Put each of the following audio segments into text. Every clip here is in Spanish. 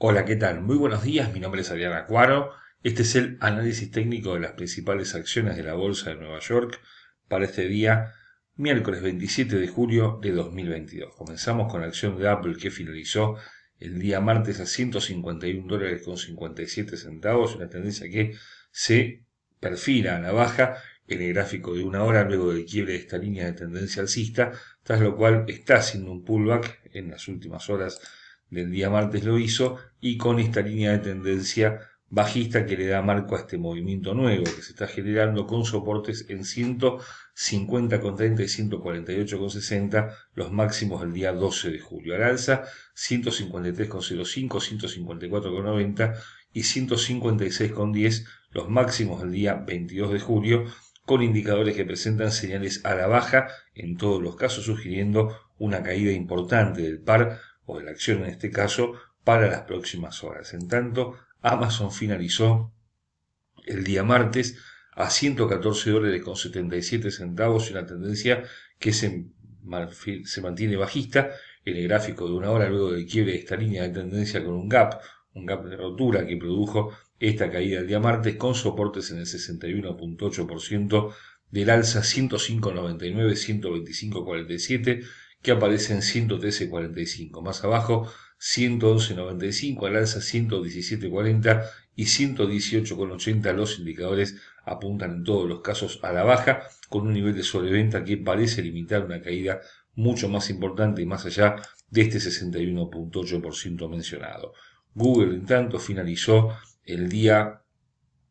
Hola, ¿qué tal? Muy buenos días, mi nombre es Adrián Acuaro. Este es el análisis técnico de las principales acciones de la Bolsa de Nueva York para este día, miércoles 27 de julio de 2022. Comenzamos con la acción de Apple que finalizó el día martes a 151 dólares con 57 centavos, una tendencia que se perfila a la baja en el gráfico de una hora luego del quiebre de esta línea de tendencia alcista, tras lo cual está haciendo un pullback en las últimas horas del día martes lo hizo, y con esta línea de tendencia bajista que le da marco a este movimiento nuevo que se está generando con soportes en 150,30 y 148,60 los máximos del día 12 de julio. Al alza 153,05, 154,90 y 156,10 los máximos del día 22 de julio con indicadores que presentan señales a la baja, en todos los casos sugiriendo una caída importante del par o de la acción en este caso, para las próximas horas. En tanto, Amazon finalizó el día martes a 114 dólares con 77 centavos y una tendencia que se, mantiene bajista en el gráfico de una hora luego de quiebre de esta línea de tendencia con un gap, un gap de rotura que produjo esta caída el día martes con soportes en el 61.8% del alza 105.99, 125.47 que aparece en 113.45. Más abajo, 111.95, al alza 117.40 y 118.80. Los indicadores apuntan en todos los casos a la baja, con un nivel de sobreventa que parece limitar una caída mucho más importante y más allá de este 61.8% mencionado. Google, en tanto, finalizó el día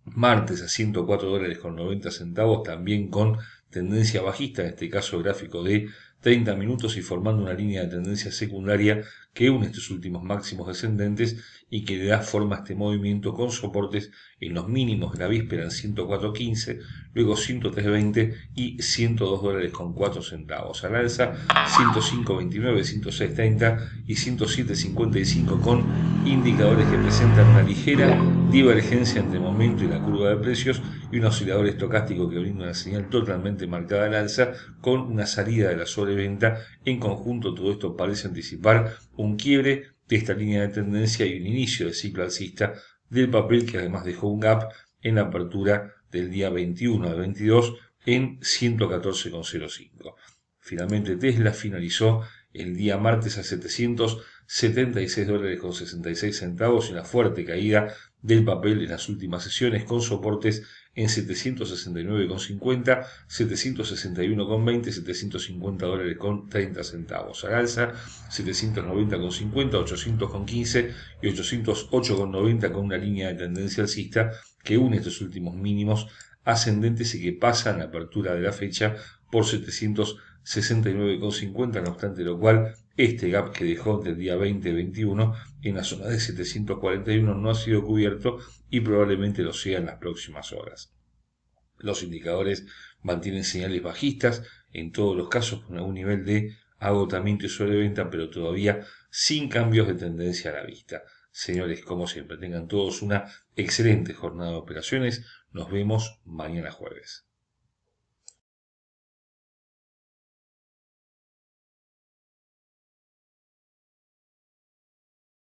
martes a 104 dólares con 90 centavos, también con tendencia bajista, en este caso gráfico de 30 minutos y formando una línea de tendencia secundaria que une estos últimos máximos descendentes y que le da forma a este movimiento con soportes en los mínimos de la víspera en 104.15, luego 103.20 y 102 dólares con 4 centavos. Al alza 105.29, 106.30 y 107.55 con indicadores que presentan una ligera divergencia entre el momento y la curva de precios y un oscilador estocástico que brinda una señal totalmente marcada al alza con una salida de la sobreventa. En conjunto todo esto parece anticipar un quiebre de esta línea de tendencia y un inicio del ciclo alcista del papel que además dejó un gap en la apertura del día 21 de 22 en 114,05. Finalmente Tesla finalizó el día martes a 700 76 dólares con 66 centavos y una fuerte caída del papel en las últimas sesiones con soportes en 769,50, 761,20, 750 dólares con 30 centavos. Al alza 790,50, 800,15 y 808,90 con una línea de tendencia alcista que une estos últimos mínimos ascendentes y que pasa en la apertura de la fecha por 700 69,50, no obstante lo cual este gap que dejó del día 20-21 en la zona de 741 no ha sido cubierto y probablemente lo sea en las próximas horas. Los indicadores mantienen señales bajistas, en todos los casos con algún nivel de agotamiento y sobreventa, pero todavía sin cambios de tendencia a la vista. Señores, como siempre, tengan todos una excelente jornada de operaciones. Nos vemos mañana jueves.